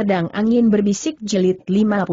Pedang Angin Berbisik jelit 57.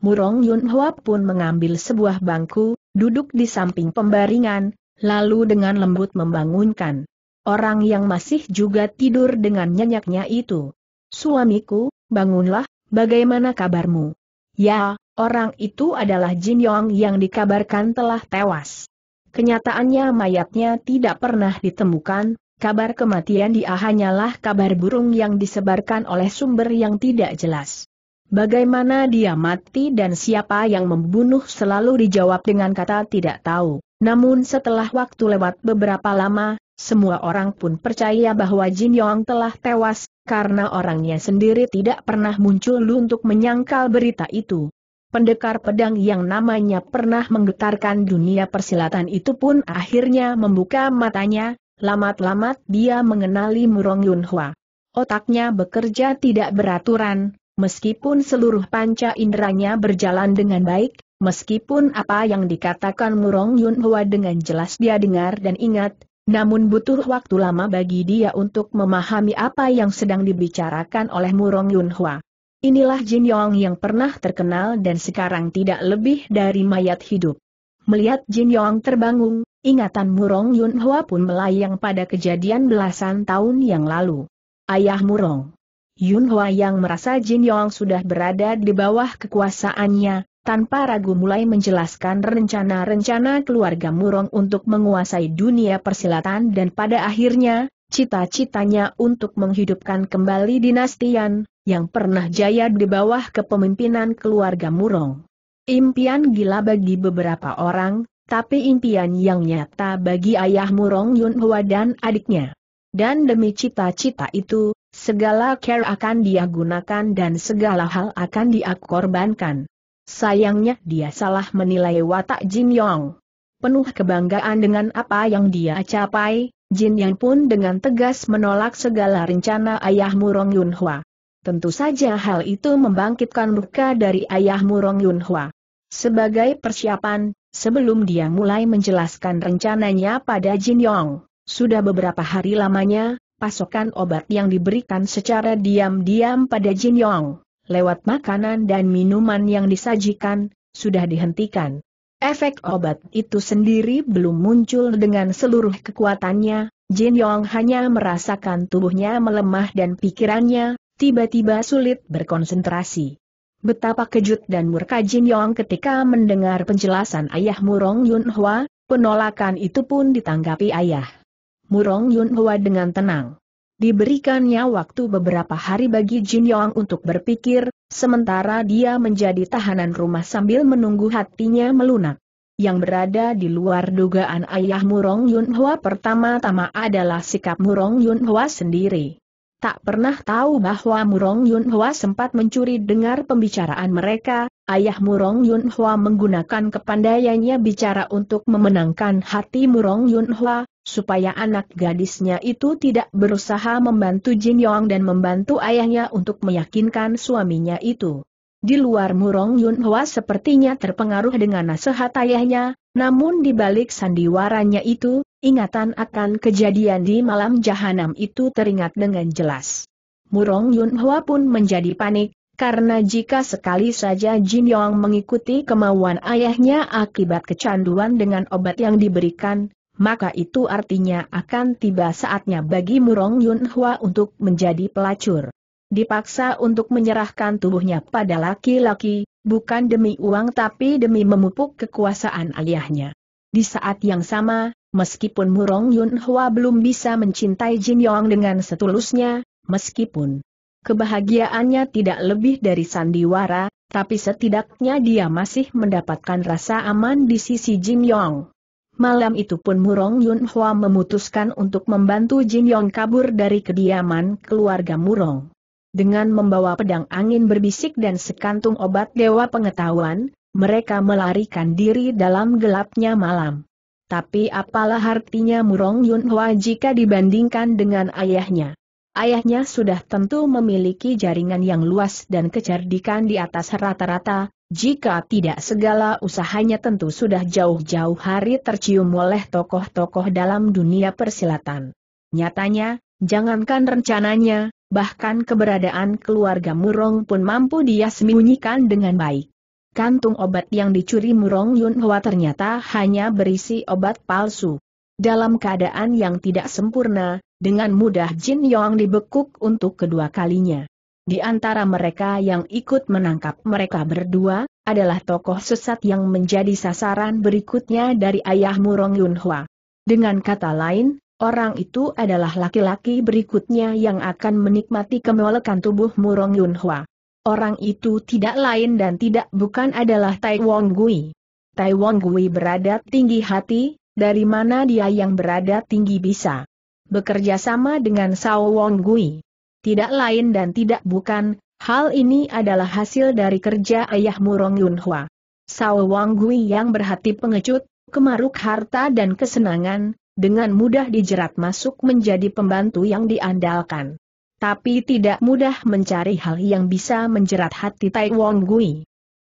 Murong Yun pun mengambil sebuah bangku, duduk di samping pembaringan, lalu dengan lembut membangunkan. Orang yang masih juga tidur dengan nyenyaknya itu. Suamiku, bangunlah, bagaimana kabarmu? Ya, orang itu adalah Jin Yong yang dikabarkan telah tewas. Kenyataannya mayatnya tidak pernah ditemukan, kabar kematian dia hanyalah kabar burung yang disebarkan oleh sumber yang tidak jelas. Bagaimana dia mati dan siapa yang membunuh selalu dijawab dengan kata tidak tahu. Namun setelah waktu lewat beberapa lama, semua orang pun percaya bahwa Jin Yong telah tewas, karena orangnya sendiri tidak pernah muncul untuk menyangkal berita itu. Pendekar pedang yang namanya pernah menggetarkan dunia persilatan itu pun akhirnya membuka matanya, Lamat-lamat dia mengenali Murong Yunhua. Otaknya bekerja tidak beraturan, meskipun seluruh panca inderanya berjalan dengan baik, meskipun apa yang dikatakan Murong Yunhua dengan jelas dia dengar dan ingat, namun butuh waktu lama bagi dia untuk memahami apa yang sedang dibicarakan oleh Murong Yunhua. Inilah Jin Yong yang pernah terkenal dan sekarang tidak lebih dari mayat hidup. Melihat Jin Yong terbangun, Ingatan Murong Yun Hwa pun melayang pada kejadian belasan tahun yang lalu. Ayah Murong Yun Hwa yang merasa Jin Yong sudah berada di bawah kekuasaannya, tanpa ragu mulai menjelaskan rencana-rencana keluarga Murong untuk menguasai dunia persilatan dan pada akhirnya, cita-citanya untuk menghidupkan kembali dinasti Yan, yang pernah jaya di bawah kepemimpinan keluarga Murong. Impian gila bagi beberapa orang, tapi impian yang nyata bagi ayah Murong Yun Hua dan adiknya. Dan demi cita-cita itu, segala care akan dia gunakan dan segala hal akan dia korbankan. Sayangnya dia salah menilai watak Jin Yong. Penuh kebanggaan dengan apa yang dia capai, Jin Yang pun dengan tegas menolak segala rencana ayah Murong Yun Hua. Tentu saja hal itu membangkitkan luka dari ayah Murong Yun Hua. Sebagai persiapan, Sebelum dia mulai menjelaskan rencananya pada Jin Yong, sudah beberapa hari lamanya, pasokan obat yang diberikan secara diam-diam pada Jin Yong, lewat makanan dan minuman yang disajikan, sudah dihentikan. Efek obat itu sendiri belum muncul dengan seluruh kekuatannya, Jin Yong hanya merasakan tubuhnya melemah dan pikirannya, tiba-tiba sulit berkonsentrasi. Betapa kejut dan murka Jin Yong ketika mendengar penjelasan ayah Murong Yun Hwa, penolakan itu pun ditanggapi ayah. Murong Yun Hwa dengan tenang. Diberikannya waktu beberapa hari bagi Jin Yong untuk berpikir, sementara dia menjadi tahanan rumah sambil menunggu hatinya melunak. Yang berada di luar dugaan ayah Murong Yun Hwa pertama-tama adalah sikap Murong Yun Hwa sendiri tak pernah tahu bahwa Murong Yun Hwa sempat mencuri dengar pembicaraan mereka, ayah Murong Yun Hwa menggunakan kepandaiannya bicara untuk memenangkan hati Murong Yun Hwa, supaya anak gadisnya itu tidak berusaha membantu Jin Yong dan membantu ayahnya untuk meyakinkan suaminya itu. Di luar Murong Yun Hwa sepertinya terpengaruh dengan nasihat ayahnya, namun di balik sandiwaranya itu, ingatan akan kejadian di malam jahanam itu teringat dengan jelas. Murong Yun Hwa pun menjadi panik, karena jika sekali saja Jin Yong mengikuti kemauan ayahnya akibat kecanduan dengan obat yang diberikan, maka itu artinya akan tiba saatnya bagi Murong Yun Hwa untuk menjadi pelacur. Dipaksa untuk menyerahkan tubuhnya pada laki-laki, bukan demi uang tapi demi memupuk kekuasaan ayahnya. Di saat yang sama, meskipun Murong Yun Hwa belum bisa mencintai Jin Yong dengan setulusnya, meskipun kebahagiaannya tidak lebih dari sandiwara, tapi setidaknya dia masih mendapatkan rasa aman di sisi Jin Yong. Malam itu pun Murong Yun Hwa memutuskan untuk membantu Jin Yong kabur dari kediaman keluarga Murong. Dengan membawa pedang angin berbisik dan sekantung obat dewa pengetahuan, mereka melarikan diri dalam gelapnya malam. Tapi apalah artinya Murong Yun Hwa jika dibandingkan dengan ayahnya. Ayahnya sudah tentu memiliki jaringan yang luas dan kecerdikan di atas rata-rata, jika tidak segala usahanya tentu sudah jauh-jauh hari tercium oleh tokoh-tokoh dalam dunia persilatan. Nyatanya, jangankan rencananya, bahkan keberadaan keluarga Murong pun mampu dia sembunyikan dengan baik. Kantung obat yang dicuri Murong Yun Hwa ternyata hanya berisi obat palsu. Dalam keadaan yang tidak sempurna, dengan mudah Jin Yong dibekuk untuk kedua kalinya. Di antara mereka yang ikut menangkap mereka berdua, adalah tokoh sesat yang menjadi sasaran berikutnya dari ayah Murong Yun Hwa. Dengan kata lain, Orang itu adalah laki-laki berikutnya yang akan menikmati kemolekan tubuh Murong Yunhua. Orang itu tidak lain dan tidak bukan adalah Tai Wong Gui. Tai Wong Gui berada tinggi hati, dari mana dia yang berada tinggi bisa bekerja sama dengan Sao Wong Gui. Tidak lain dan tidak bukan, hal ini adalah hasil dari kerja ayah Murong Yunhua. Hua. Sao Wong Gui yang berhati pengecut, kemaruk harta dan kesenangan, dengan mudah dijerat masuk menjadi pembantu yang diandalkan. Tapi tidak mudah mencari hal yang bisa menjerat hati Tai Wong Gui.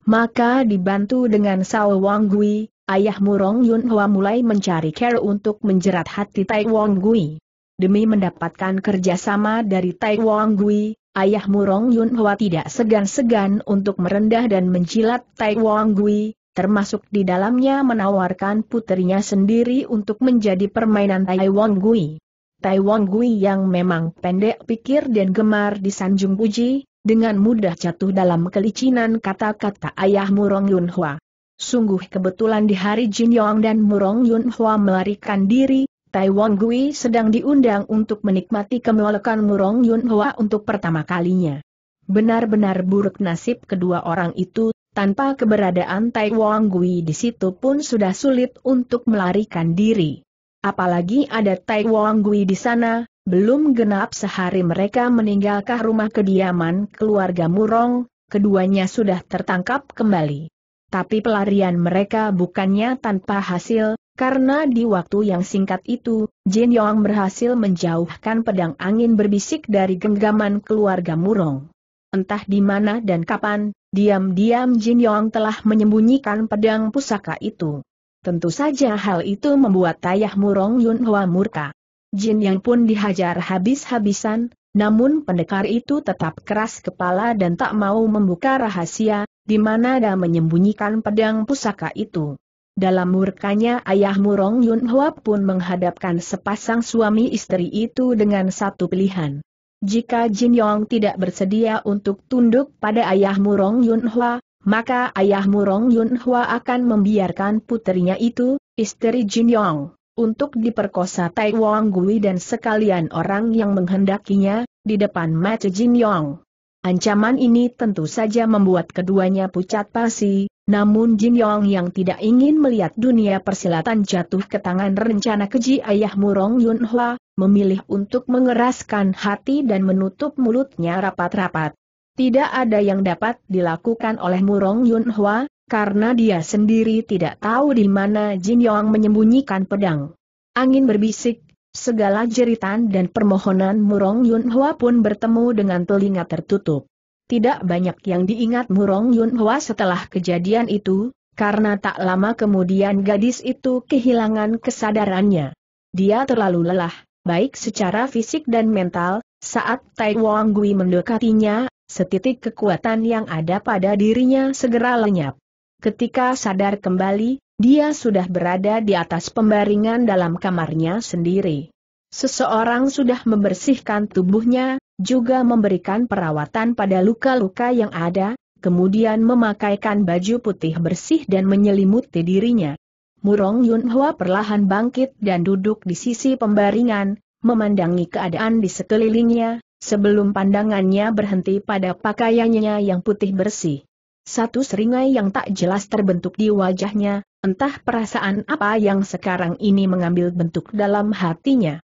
Maka dibantu dengan Sao Wong Gui, ayah Murong Yun Hwa mulai mencari care untuk menjerat hati Tai Wong Gui. Demi mendapatkan kerjasama dari Tai Wong Gui, ayah Murong Yun Hwa tidak segan-segan untuk merendah dan menjilat Tai Wong Gui, termasuk di dalamnya menawarkan putrinya sendiri untuk menjadi permainan Taiwan Gui. Taiwan Gui yang memang pendek pikir dan gemar disanjung puji, dengan mudah jatuh dalam kelicinan kata-kata ayah Murong Yunhua. Sungguh kebetulan di hari Jin Yong dan Murong Yunhua melarikan diri, Taiwan Gui sedang diundang untuk menikmati kemolekan Murong Yunhua untuk pertama kalinya. Benar-benar buruk nasib kedua orang itu, tanpa keberadaan Tai Wang Gui di situ pun sudah sulit untuk melarikan diri. Apalagi ada Tai Wang Gui di sana, belum genap sehari mereka meninggalkan rumah kediaman keluarga Murong, keduanya sudah tertangkap kembali. Tapi pelarian mereka bukannya tanpa hasil, karena di waktu yang singkat itu, Jin Yong berhasil menjauhkan pedang angin berbisik dari genggaman keluarga Murong entah di mana dan kapan, diam-diam Jin Yong telah menyembunyikan pedang pusaka itu. Tentu saja hal itu membuat Ayah Murong Yun Hwa murka. Jin Yang pun dihajar habis-habisan, namun pendekar itu tetap keras kepala dan tak mau membuka rahasia, di mana dia menyembunyikan pedang pusaka itu. Dalam murkanya ayah Murong Yun Hwa pun menghadapkan sepasang suami istri itu dengan satu pilihan. Jika Jin Yong tidak bersedia untuk tunduk pada ayahmu Rong Yun Hwa, maka ayahmu Rong Yun Hwa akan membiarkan putrinya itu, istri Jin Yong, untuk diperkosa Tai Wong Gui dan sekalian orang yang menghendakinya, di depan mata Jin Yong. Ancaman ini tentu saja membuat keduanya pucat pasi, namun Jin Yong yang tidak ingin melihat dunia persilatan jatuh ke tangan rencana keji ayah Murong Yun Hwa, memilih untuk mengeraskan hati dan menutup mulutnya rapat-rapat. Tidak ada yang dapat dilakukan oleh Murong Yun Hwa, karena dia sendiri tidak tahu di mana Jin Yong menyembunyikan pedang. Angin berbisik, segala jeritan dan permohonan Murong Yun Hwa pun bertemu dengan telinga tertutup. Tidak banyak yang diingat Murong Yunhua setelah kejadian itu, karena tak lama kemudian gadis itu kehilangan kesadarannya. Dia terlalu lelah, baik secara fisik dan mental, saat Tai Wang Gui mendekatinya, setitik kekuatan yang ada pada dirinya segera lenyap. Ketika sadar kembali, dia sudah berada di atas pembaringan dalam kamarnya sendiri. Seseorang sudah membersihkan tubuhnya, juga memberikan perawatan pada luka-luka yang ada, kemudian memakaikan baju putih bersih dan menyelimuti dirinya. Murong Yunhua perlahan bangkit dan duduk di sisi pembaringan, memandangi keadaan di sekelilingnya, sebelum pandangannya berhenti pada pakaiannya yang putih bersih. Satu seringai yang tak jelas terbentuk di wajahnya, entah perasaan apa yang sekarang ini mengambil bentuk dalam hatinya.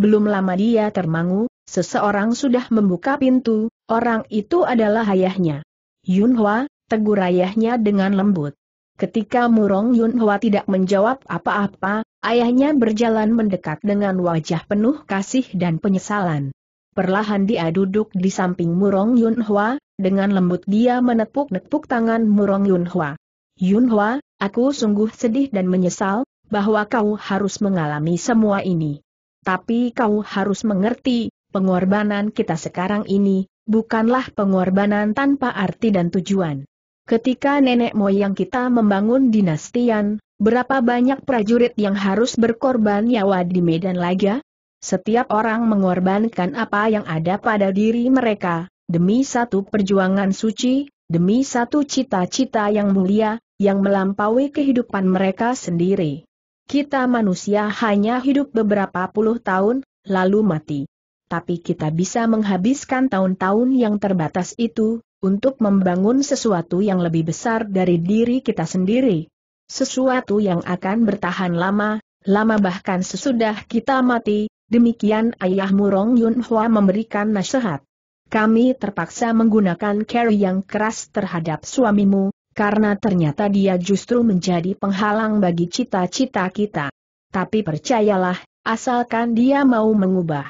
Belum lama dia termangu, seseorang sudah membuka pintu, orang itu adalah ayahnya. Yun Hwa, tegur ayahnya dengan lembut. Ketika Murong Yun Hwa tidak menjawab apa-apa, ayahnya berjalan mendekat dengan wajah penuh kasih dan penyesalan. Perlahan dia duduk di samping Murong Yun Hwa, dengan lembut dia menepuk-nepuk tangan Murong Yun Hwa. Yun Hwa, aku sungguh sedih dan menyesal, bahwa kau harus mengalami semua ini. Tapi kau harus mengerti, pengorbanan kita sekarang ini, bukanlah pengorbanan tanpa arti dan tujuan. Ketika nenek moyang kita membangun dinastian, berapa banyak prajurit yang harus berkorban nyawa di medan laga? Setiap orang mengorbankan apa yang ada pada diri mereka, demi satu perjuangan suci, demi satu cita-cita yang mulia, yang melampaui kehidupan mereka sendiri. Kita manusia hanya hidup beberapa puluh tahun, lalu mati. Tapi kita bisa menghabiskan tahun-tahun yang terbatas itu, untuk membangun sesuatu yang lebih besar dari diri kita sendiri. Sesuatu yang akan bertahan lama, lama bahkan sesudah kita mati, demikian ayah Murong Yun Hua memberikan nasihat. Kami terpaksa menggunakan care yang keras terhadap suamimu, karena ternyata dia justru menjadi penghalang bagi cita-cita kita. Tapi percayalah, asalkan dia mau mengubah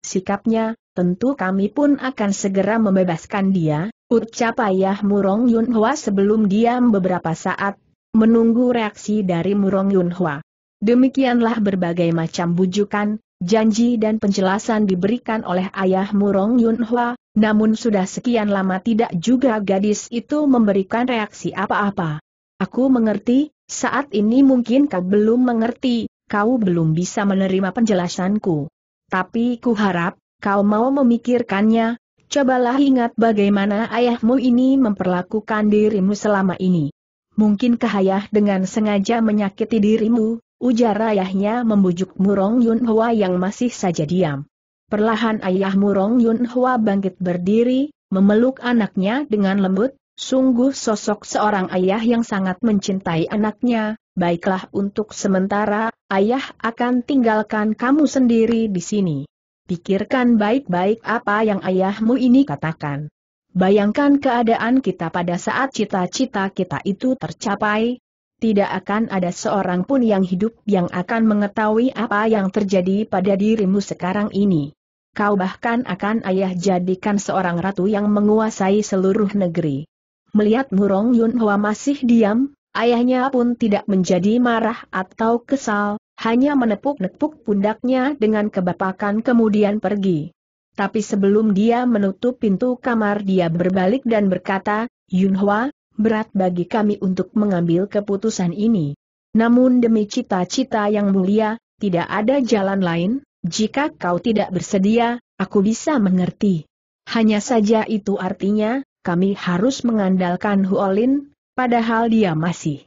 sikapnya, tentu kami pun akan segera membebaskan dia, ucap ayah Murong Yunhua sebelum diam beberapa saat, menunggu reaksi dari Murong Yunhua. Demikianlah berbagai macam bujukan, Janji dan penjelasan diberikan oleh ayah Murong Yunhua, namun sudah sekian lama tidak juga gadis itu memberikan reaksi apa-apa. Aku mengerti, saat ini mungkin kau belum mengerti, kau belum bisa menerima penjelasanku. Tapi ku harap, kau mau memikirkannya, cobalah ingat bagaimana ayahmu ini memperlakukan dirimu selama ini. Mungkin ayah dengan sengaja menyakiti dirimu, Ujar ayahnya membujuk Murong Yun yang masih saja diam. Perlahan ayah Murong Yun bangkit berdiri, memeluk anaknya dengan lembut, sungguh sosok seorang ayah yang sangat mencintai anaknya, baiklah untuk sementara, ayah akan tinggalkan kamu sendiri di sini. Pikirkan baik-baik apa yang ayahmu ini katakan. Bayangkan keadaan kita pada saat cita-cita kita itu tercapai, tidak akan ada seorang pun yang hidup yang akan mengetahui apa yang terjadi pada dirimu sekarang ini. Kau bahkan akan ayah jadikan seorang ratu yang menguasai seluruh negeri. Melihat Murong Yunhua masih diam, ayahnya pun tidak menjadi marah atau kesal, hanya menepuk-nepuk pundaknya dengan kebapakan kemudian pergi. Tapi sebelum dia menutup pintu kamar dia berbalik dan berkata, Yunhua berat bagi kami untuk mengambil keputusan ini. Namun demi cita-cita yang mulia, tidak ada jalan lain, jika kau tidak bersedia, aku bisa mengerti. Hanya saja itu artinya, kami harus mengandalkan Huolin, padahal dia masih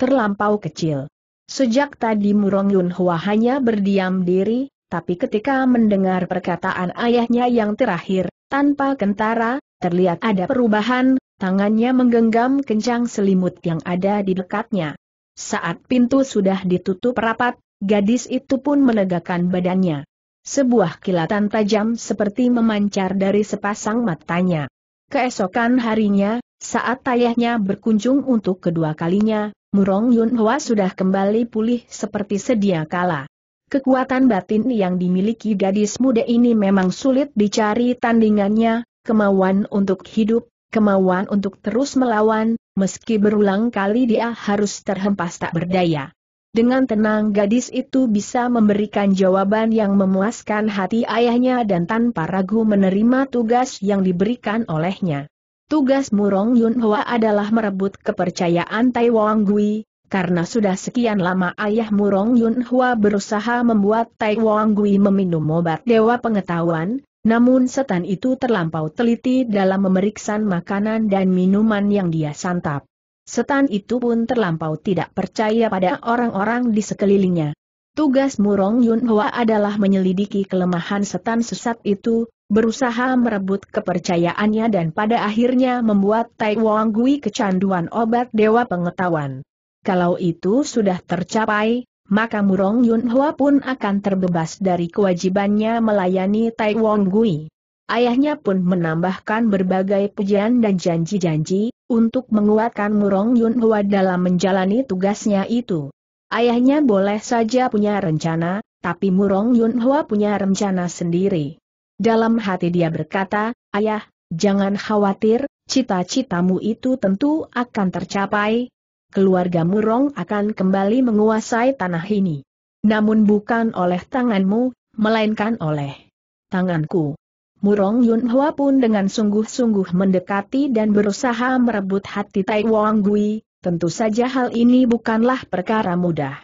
terlampau kecil. Sejak tadi Murong Yun Hua hanya berdiam diri, tapi ketika mendengar perkataan ayahnya yang terakhir, tanpa kentara, terlihat ada perubahan, tangannya menggenggam kencang selimut yang ada di dekatnya. Saat pintu sudah ditutup rapat, gadis itu pun menegakkan badannya. Sebuah kilatan tajam seperti memancar dari sepasang matanya. Keesokan harinya, saat ayahnya berkunjung untuk kedua kalinya, Murong Yun Hwa sudah kembali pulih seperti sedia kala. Kekuatan batin yang dimiliki gadis muda ini memang sulit dicari tandingannya, kemauan untuk hidup, kemauan untuk terus melawan, meski berulang kali dia harus terhempas tak berdaya. Dengan tenang gadis itu bisa memberikan jawaban yang memuaskan hati ayahnya dan tanpa ragu menerima tugas yang diberikan olehnya. Tugas Murong Yun Hwa adalah merebut kepercayaan Tai Wang Gui, karena sudah sekian lama ayah Murong Yun Hwa berusaha membuat Tai Wang Gui meminum obat Dewa Pengetahuan, namun setan itu terlampau teliti dalam memeriksa makanan dan minuman yang dia santap. Setan itu pun terlampau tidak percaya pada orang-orang di sekelilingnya. Tugas Murong Yun Hwa adalah menyelidiki kelemahan setan sesat itu, berusaha merebut kepercayaannya dan pada akhirnya membuat Tai Wanggui Gui kecanduan obat dewa pengetahuan. Kalau itu sudah tercapai, maka Murong Yun Hua pun akan terbebas dari kewajibannya melayani Tai Wong Gui. Ayahnya pun menambahkan berbagai pujian dan janji-janji, untuk menguatkan Murong Yun Hua dalam menjalani tugasnya itu. Ayahnya boleh saja punya rencana, tapi Murong Yun Hua punya rencana sendiri. Dalam hati dia berkata, Ayah, jangan khawatir, cita-citamu itu tentu akan tercapai, keluarga Murong akan kembali menguasai tanah ini. Namun bukan oleh tanganmu, melainkan oleh tanganku. Murong Yunhua pun dengan sungguh-sungguh mendekati dan berusaha merebut hati Tai Wang Gui, tentu saja hal ini bukanlah perkara mudah.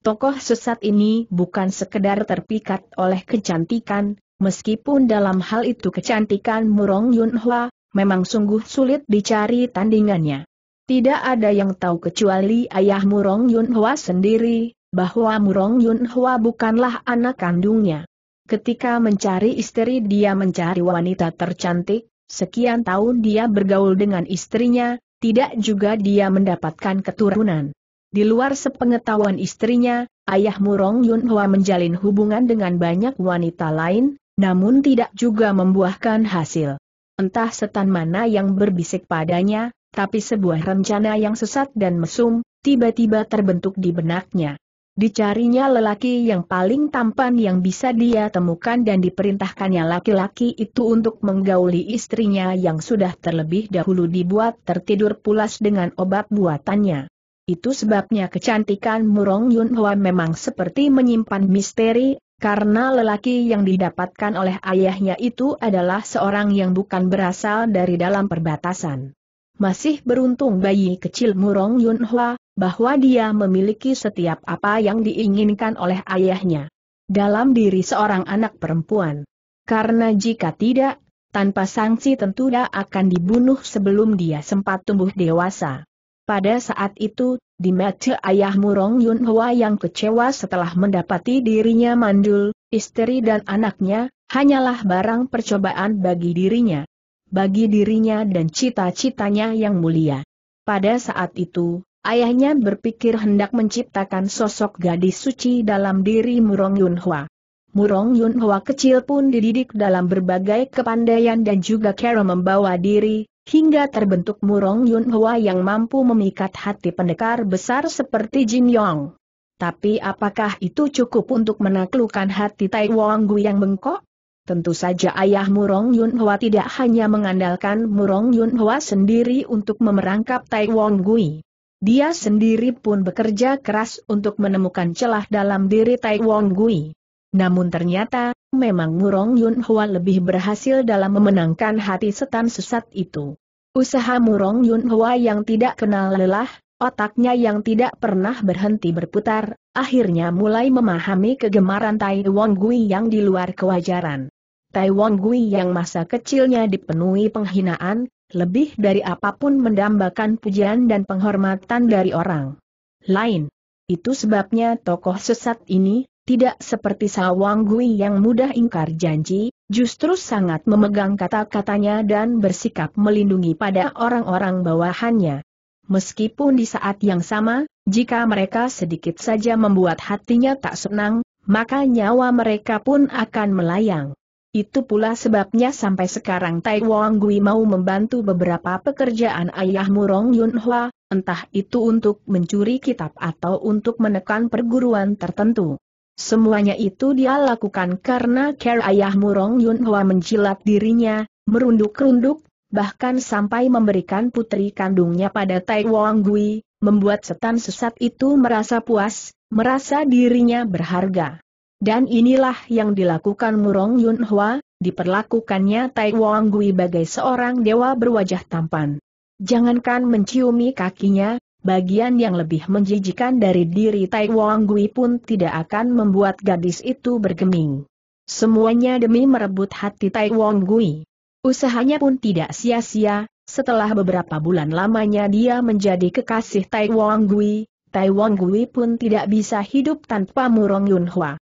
Tokoh sesat ini bukan sekedar terpikat oleh kecantikan, meskipun dalam hal itu kecantikan Murong Yunhua memang sungguh sulit dicari tandingannya. Tidak ada yang tahu kecuali ayah Murong Yun Hwa sendiri, bahwa Murong Yun Hwa bukanlah anak kandungnya. Ketika mencari istri dia mencari wanita tercantik, sekian tahun dia bergaul dengan istrinya, tidak juga dia mendapatkan keturunan. Di luar sepengetahuan istrinya, ayah Murong Yun Hwa menjalin hubungan dengan banyak wanita lain, namun tidak juga membuahkan hasil. Entah setan mana yang berbisik padanya, tapi sebuah rencana yang sesat dan mesum, tiba-tiba terbentuk di benaknya. Dicarinya lelaki yang paling tampan yang bisa dia temukan dan diperintahkannya laki-laki itu untuk menggauli istrinya yang sudah terlebih dahulu dibuat tertidur pulas dengan obat buatannya. Itu sebabnya kecantikan Murong Yun Hwa memang seperti menyimpan misteri, karena lelaki yang didapatkan oleh ayahnya itu adalah seorang yang bukan berasal dari dalam perbatasan. Masih beruntung bayi kecil Murong Yunhua bahwa dia memiliki setiap apa yang diinginkan oleh ayahnya. Dalam diri seorang anak perempuan. Karena jika tidak, tanpa sanksi tentu dia akan dibunuh sebelum dia sempat tumbuh dewasa. Pada saat itu, di mata ayah Murong Yunhua yang kecewa setelah mendapati dirinya mandul, istri dan anaknya, hanyalah barang percobaan bagi dirinya bagi dirinya dan cita-citanya yang mulia. Pada saat itu, ayahnya berpikir hendak menciptakan sosok gadis suci dalam diri Murong Yunhua. Murong Yunhua kecil pun dididik dalam berbagai kepandaian dan juga cara membawa diri, hingga terbentuk Murong Yunhua yang mampu memikat hati pendekar besar seperti Jin Yong. Tapi apakah itu cukup untuk menaklukkan hati Tai Wong Gu yang bengkok? Tentu saja ayah Murong Yun Hwa tidak hanya mengandalkan Murong Yun Hwa sendiri untuk memerangkap Tai Wong Gui. Dia sendiri pun bekerja keras untuk menemukan celah dalam diri Tai Wong Gui. Namun ternyata, memang Murong Yun Hwa lebih berhasil dalam memenangkan hati setan sesat itu. Usaha Murong Yun Hwa yang tidak kenal lelah, otaknya yang tidak pernah berhenti berputar, akhirnya mulai memahami kegemaran Tai Wong Gui yang di luar kewajaran. Taiwan Gui yang masa kecilnya dipenuhi penghinaan, lebih dari apapun mendambakan pujian dan penghormatan dari orang lain. Itu sebabnya tokoh sesat ini, tidak seperti Sawang Gui yang mudah ingkar janji, justru sangat memegang kata-katanya dan bersikap melindungi pada orang-orang bawahannya. Meskipun di saat yang sama, jika mereka sedikit saja membuat hatinya tak senang, maka nyawa mereka pun akan melayang. Itu pula sebabnya sampai sekarang Tai Wang Gui mau membantu beberapa pekerjaan ayahmu Rong Yun Hwa, entah itu untuk mencuri kitab atau untuk menekan perguruan tertentu. Semuanya itu dia lakukan karena care ayahmu Rong Yun Hwa menjilat dirinya, merunduk-runduk, bahkan sampai memberikan putri kandungnya pada Tai Wang Gui, membuat setan sesat itu merasa puas, merasa dirinya berharga. Dan inilah yang dilakukan Murong Yun Hwa, diperlakukannya Tai Wang Gui bagai seorang dewa berwajah tampan. Jangankan menciumi kakinya, bagian yang lebih menjijikan dari diri Tai Wang Gui pun tidak akan membuat gadis itu bergeming. Semuanya demi merebut hati Tai Wang Gui. Usahanya pun tidak sia-sia, setelah beberapa bulan lamanya dia menjadi kekasih Tai Wang Gui, Tai Wang Gui pun tidak bisa hidup tanpa Murong Yun Hwa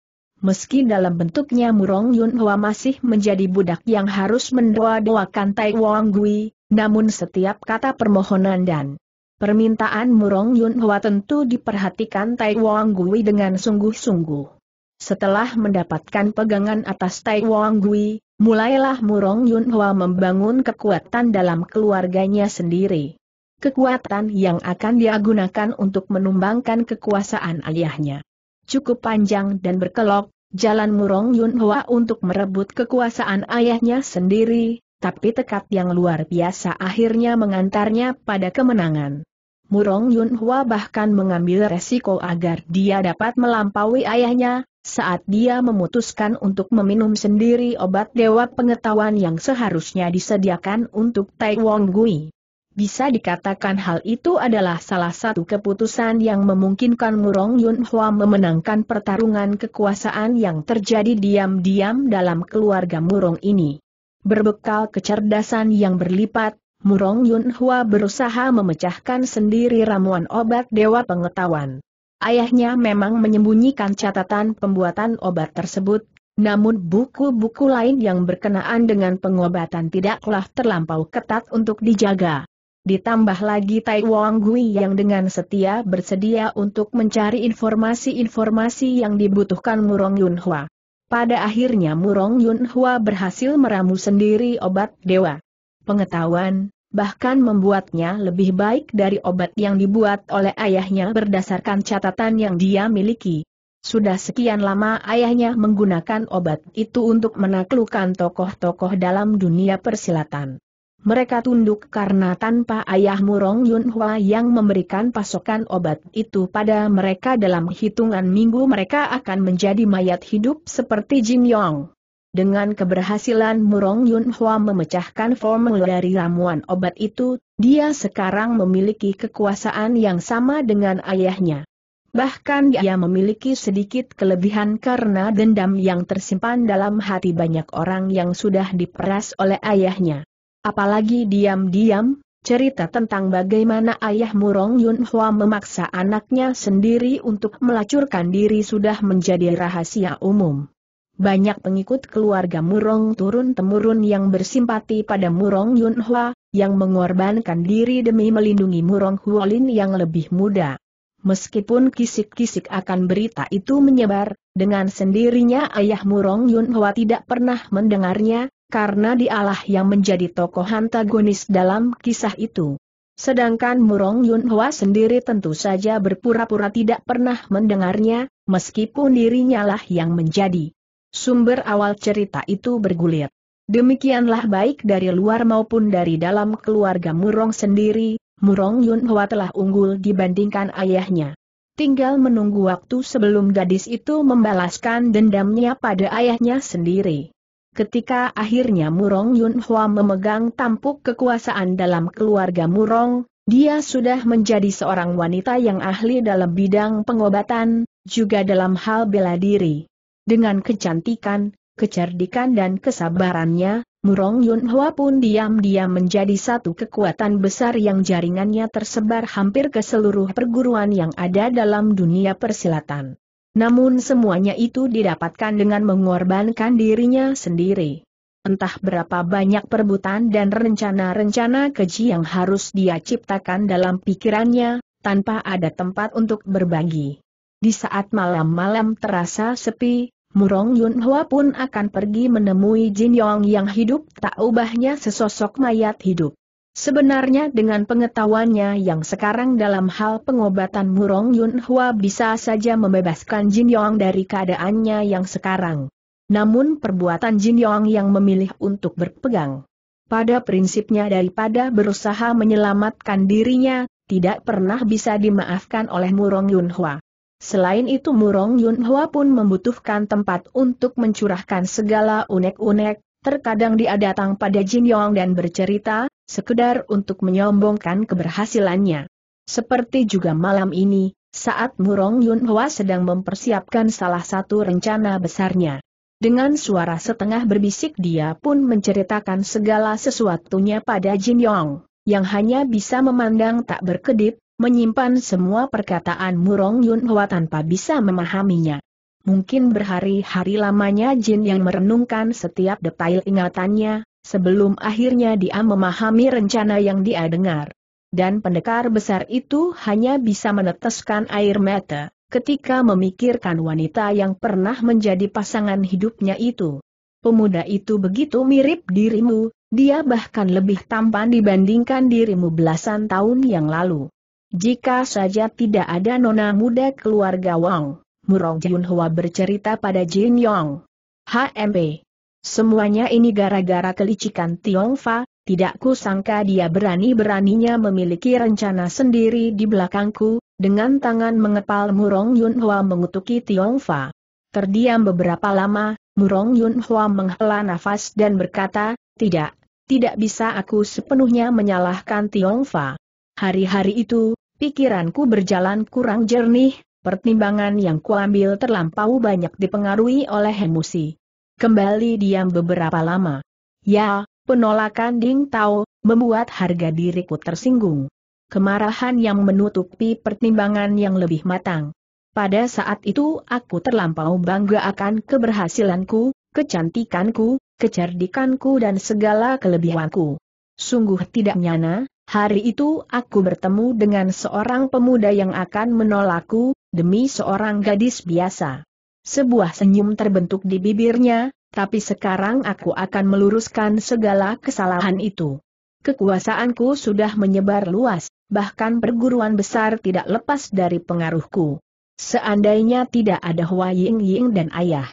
meski dalam bentuknya Murong Yunhua masih menjadi budak yang harus mendoa-doakan Tai Wang Gui, namun setiap kata permohonan dan permintaan Murong Yunhua tentu diperhatikan Tai Wang Gui dengan sungguh-sungguh. Setelah mendapatkan pegangan atas Tai Wang Gui, mulailah Murong Yunhua membangun kekuatan dalam keluarganya sendiri. Kekuatan yang akan dia gunakan untuk menumbangkan kekuasaan ayahnya cukup panjang dan berkelok, jalan Murong Yun untuk merebut kekuasaan ayahnya sendiri, tapi tekad yang luar biasa akhirnya mengantarnya pada kemenangan. Murong Yun Hua bahkan mengambil resiko agar dia dapat melampaui ayahnya, saat dia memutuskan untuk meminum sendiri obat dewa pengetahuan yang seharusnya disediakan untuk Tai Wong Gui. Bisa dikatakan hal itu adalah salah satu keputusan yang memungkinkan Murong Yun Hwa memenangkan pertarungan kekuasaan yang terjadi diam-diam dalam keluarga Murong ini. Berbekal kecerdasan yang berlipat, Murong Yun Hwa berusaha memecahkan sendiri ramuan obat Dewa Pengetahuan. Ayahnya memang menyembunyikan catatan pembuatan obat tersebut, namun buku-buku lain yang berkenaan dengan pengobatan tidaklah terlampau ketat untuk dijaga. Ditambah lagi Tai Wang Gui yang dengan setia bersedia untuk mencari informasi-informasi yang dibutuhkan Murong Yun Hua. Pada akhirnya Murong Yun Hua berhasil meramu sendiri obat dewa. Pengetahuan, bahkan membuatnya lebih baik dari obat yang dibuat oleh ayahnya berdasarkan catatan yang dia miliki. Sudah sekian lama ayahnya menggunakan obat itu untuk menaklukkan tokoh-tokoh dalam dunia persilatan. Mereka tunduk karena tanpa ayah Murong Yunhua yang memberikan pasokan obat itu pada mereka dalam hitungan minggu mereka akan menjadi mayat hidup seperti Jin Yong. Dengan keberhasilan Murong Yunhua memecahkan formula dari ramuan obat itu, dia sekarang memiliki kekuasaan yang sama dengan ayahnya. Bahkan dia memiliki sedikit kelebihan karena dendam yang tersimpan dalam hati banyak orang yang sudah diperas oleh ayahnya. Apalagi diam-diam, cerita tentang bagaimana ayah Murong Yun Hua memaksa anaknya sendiri untuk melacurkan diri sudah menjadi rahasia umum. Banyak pengikut keluarga Murong turun-temurun yang bersimpati pada Murong Yun Hua, yang mengorbankan diri demi melindungi Murong Huolin yang lebih muda. Meskipun kisik-kisik akan berita itu menyebar, dengan sendirinya ayah Murong Yun Hwa tidak pernah mendengarnya, karena dialah yang menjadi tokoh antagonis dalam kisah itu. Sedangkan Murong Yun Hwa sendiri tentu saja berpura-pura tidak pernah mendengarnya, meskipun dirinya lah yang menjadi sumber awal cerita itu bergulir. Demikianlah baik dari luar maupun dari dalam keluarga Murong sendiri, Murong Yun Hwa telah unggul dibandingkan ayahnya. Tinggal menunggu waktu sebelum gadis itu membalaskan dendamnya pada ayahnya sendiri. Ketika akhirnya Murong Yun memegang tampuk kekuasaan dalam keluarga Murong, dia sudah menjadi seorang wanita yang ahli dalam bidang pengobatan, juga dalam hal bela diri. Dengan kecantikan, kecerdikan dan kesabarannya, Murong Yun pun diam-diam menjadi satu kekuatan besar yang jaringannya tersebar hampir ke seluruh perguruan yang ada dalam dunia persilatan. Namun semuanya itu didapatkan dengan mengorbankan dirinya sendiri. Entah berapa banyak perbutan dan rencana-rencana keji yang harus dia ciptakan dalam pikirannya, tanpa ada tempat untuk berbagi. Di saat malam-malam terasa sepi, Murong Yun Hwa pun akan pergi menemui Jin Yong yang hidup tak ubahnya sesosok mayat hidup. Sebenarnya dengan pengetahuannya yang sekarang dalam hal pengobatan Murong Yun Hua bisa saja membebaskan Jin Yong dari keadaannya yang sekarang. Namun perbuatan Jin Yong yang memilih untuk berpegang pada prinsipnya daripada berusaha menyelamatkan dirinya, tidak pernah bisa dimaafkan oleh Murong Yun Hua. Selain itu Murong Yun Hua pun membutuhkan tempat untuk mencurahkan segala unek-unek, terkadang dia datang pada Jin Yong dan bercerita, sekedar untuk menyombongkan keberhasilannya. Seperti juga malam ini, saat Murong Yunhua sedang mempersiapkan salah satu rencana besarnya. Dengan suara setengah berbisik dia pun menceritakan segala sesuatunya pada Jin Yong, yang hanya bisa memandang tak berkedip, menyimpan semua perkataan Murong Yunhua tanpa bisa memahaminya. Mungkin berhari-hari lamanya Jin yang merenungkan setiap detail ingatannya, sebelum akhirnya dia memahami rencana yang dia dengar. Dan pendekar besar itu hanya bisa meneteskan air mata ketika memikirkan wanita yang pernah menjadi pasangan hidupnya itu. Pemuda itu begitu mirip dirimu, dia bahkan lebih tampan dibandingkan dirimu belasan tahun yang lalu. Jika saja tidak ada nona muda keluarga Wang, Murong Junhua bercerita pada Jin Yong. HMP Semuanya ini gara-gara kelicikan Tiongfa, tidak kusangka dia berani-beraninya memiliki rencana sendiri di belakangku, dengan tangan mengepal Murong Yun Hua mengutuki Tiongfa. Terdiam beberapa lama, Murong Yun Hua menghela nafas dan berkata, tidak, tidak bisa aku sepenuhnya menyalahkan Tiongfa. Hari-hari itu, pikiranku berjalan kurang jernih, pertimbangan yang kuambil terlampau banyak dipengaruhi oleh emosi kembali diam beberapa lama. Ya, penolakan Ding Tao, membuat harga diriku tersinggung. Kemarahan yang menutupi pertimbangan yang lebih matang. Pada saat itu aku terlampau bangga akan keberhasilanku, kecantikanku, kecerdikanku dan segala kelebihanku. Sungguh tidak nyana, hari itu aku bertemu dengan seorang pemuda yang akan menolakku, demi seorang gadis biasa. Sebuah senyum terbentuk di bibirnya, tapi sekarang aku akan meluruskan segala kesalahan itu. Kekuasaanku sudah menyebar luas, bahkan perguruan besar tidak lepas dari pengaruhku. Seandainya tidak ada Hua Ying Ying dan ayah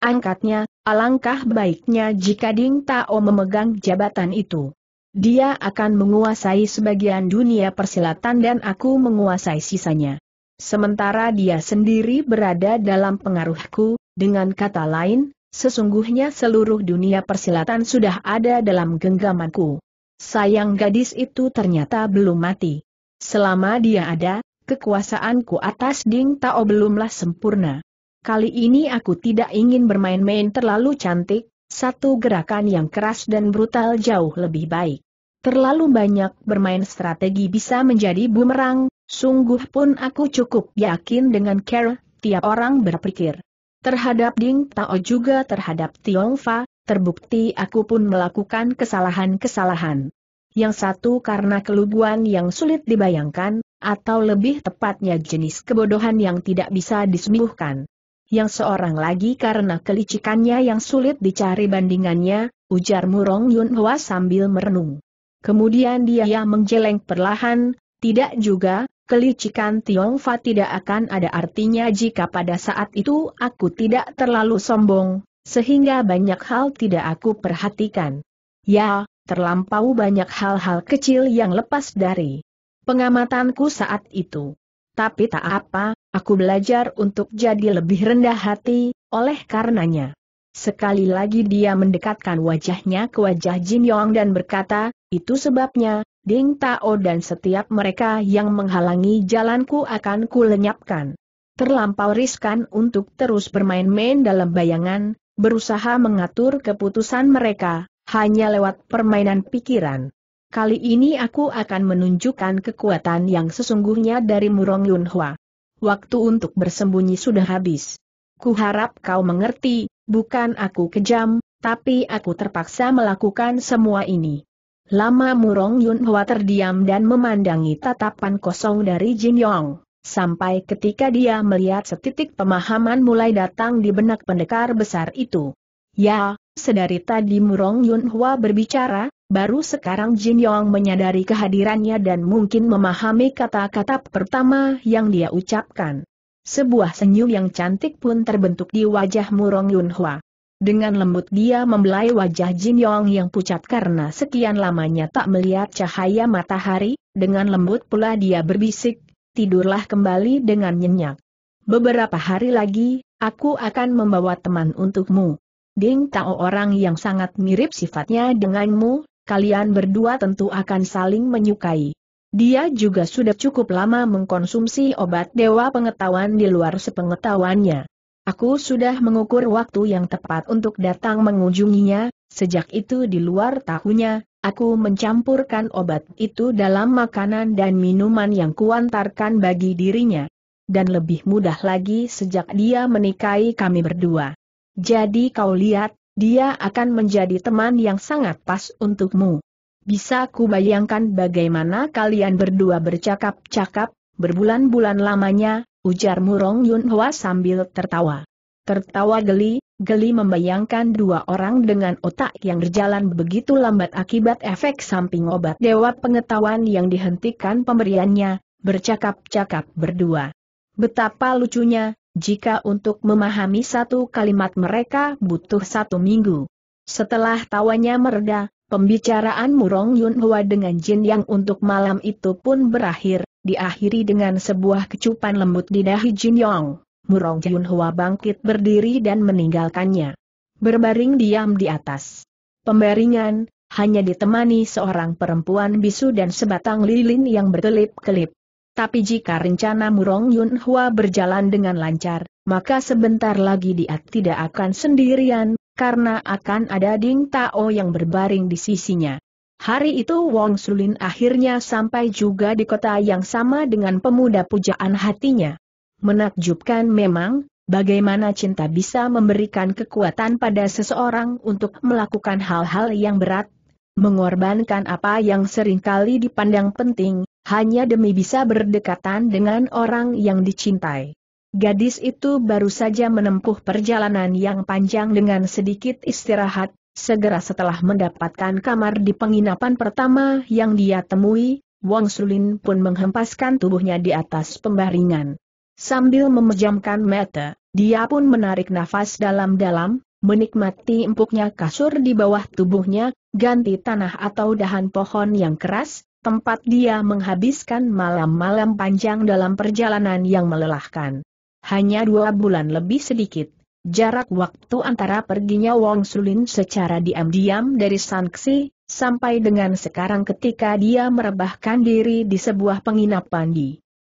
angkatnya, alangkah baiknya jika Ding Tao memegang jabatan itu. Dia akan menguasai sebagian dunia persilatan dan aku menguasai sisanya. Sementara dia sendiri berada dalam pengaruhku, dengan kata lain, sesungguhnya seluruh dunia persilatan sudah ada dalam genggamanku. Sayang gadis itu ternyata belum mati. Selama dia ada, kekuasaanku atas Ding Tao belumlah sempurna. Kali ini aku tidak ingin bermain-main terlalu cantik, satu gerakan yang keras dan brutal jauh lebih baik. Terlalu banyak bermain strategi bisa menjadi bumerang, Sungguh pun aku cukup yakin dengan care, tiap orang berpikir. Terhadap Ding Tao juga terhadap Tiong Fa, terbukti aku pun melakukan kesalahan-kesalahan. Yang satu karena keluguan yang sulit dibayangkan, atau lebih tepatnya jenis kebodohan yang tidak bisa disembuhkan. Yang seorang lagi karena kelicikannya yang sulit dicari bandingannya, ujar Murong Yun Hwa sambil merenung. Kemudian dia menjeleng perlahan, tidak juga, kelicikan Tiongfa tidak akan ada artinya jika pada saat itu aku tidak terlalu sombong, sehingga banyak hal tidak aku perhatikan. Ya, terlampau banyak hal-hal kecil yang lepas dari pengamatanku saat itu. Tapi tak apa, aku belajar untuk jadi lebih rendah hati, oleh karenanya. Sekali lagi dia mendekatkan wajahnya ke wajah Jin Yong dan berkata, itu sebabnya, Ding Tao dan setiap mereka yang menghalangi jalanku akan kulenyapkan. Terlampau riskan untuk terus bermain-main dalam bayangan, berusaha mengatur keputusan mereka, hanya lewat permainan pikiran. Kali ini aku akan menunjukkan kekuatan yang sesungguhnya dari Murong Yunhua. Waktu untuk bersembunyi sudah habis. Kuharap kau mengerti, bukan aku kejam, tapi aku terpaksa melakukan semua ini. Lama Murong Yun Hwa terdiam dan memandangi tatapan kosong dari Jin Yong. Sampai ketika dia melihat setitik pemahaman mulai datang di benak pendekar besar itu. Ya, sedari tadi Murong Yun Hwa berbicara, baru sekarang Jin Yong menyadari kehadirannya dan mungkin memahami kata-kata pertama yang dia ucapkan. Sebuah senyum yang cantik pun terbentuk di wajah Murong Yun Hwa. Dengan lembut dia membelai wajah Jin Yong yang pucat karena sekian lamanya tak melihat cahaya matahari, dengan lembut pula dia berbisik, tidurlah kembali dengan nyenyak. Beberapa hari lagi, aku akan membawa teman untukmu. Ding Tao orang yang sangat mirip sifatnya denganmu, kalian berdua tentu akan saling menyukai. Dia juga sudah cukup lama mengkonsumsi obat dewa pengetahuan di luar sepengetahuannya. Aku sudah mengukur waktu yang tepat untuk datang mengunjunginya, sejak itu di luar tahunya, aku mencampurkan obat itu dalam makanan dan minuman yang kuantarkan bagi dirinya. Dan lebih mudah lagi sejak dia menikahi kami berdua. Jadi kau lihat, dia akan menjadi teman yang sangat pas untukmu. Bisa ku bayangkan bagaimana kalian berdua bercakap-cakap, berbulan-bulan lamanya, ujar Murong Yun Hwa sambil tertawa. Tertawa geli, geli membayangkan dua orang dengan otak yang berjalan begitu lambat akibat efek samping obat dewa pengetahuan yang dihentikan pemberiannya, bercakap-cakap berdua. Betapa lucunya, jika untuk memahami satu kalimat mereka butuh satu minggu. Setelah tawanya mereda, Pembicaraan Murong Yun Hua dengan Jin Yang untuk malam itu pun berakhir, diakhiri dengan sebuah kecupan lembut di dahi Jin Yong. Murong Yun Hua bangkit berdiri dan meninggalkannya. Berbaring diam di atas. Pembaringan, hanya ditemani seorang perempuan bisu dan sebatang lilin yang berkelip-kelip. Tapi jika rencana Murong Yun Hua berjalan dengan lancar, maka sebentar lagi dia tidak akan sendirian, karena akan ada Ding Tao yang berbaring di sisinya. Hari itu Wong Sulin akhirnya sampai juga di kota yang sama dengan pemuda pujaan hatinya. Menakjubkan memang, bagaimana cinta bisa memberikan kekuatan pada seseorang untuk melakukan hal-hal yang berat, mengorbankan apa yang seringkali dipandang penting, hanya demi bisa berdekatan dengan orang yang dicintai. Gadis itu baru saja menempuh perjalanan yang panjang dengan sedikit istirahat, segera setelah mendapatkan kamar di penginapan pertama yang dia temui, Wang Sulin pun menghempaskan tubuhnya di atas pembaringan. Sambil memejamkan mata, dia pun menarik nafas dalam-dalam, menikmati empuknya kasur di bawah tubuhnya, ganti tanah atau dahan pohon yang keras, tempat dia menghabiskan malam-malam panjang dalam perjalanan yang melelahkan hanya dua bulan lebih sedikit. Jarak waktu antara perginya Wong Sulin secara diam-diam dari Sanksi, sampai dengan sekarang ketika dia merebahkan diri di sebuah penginapan di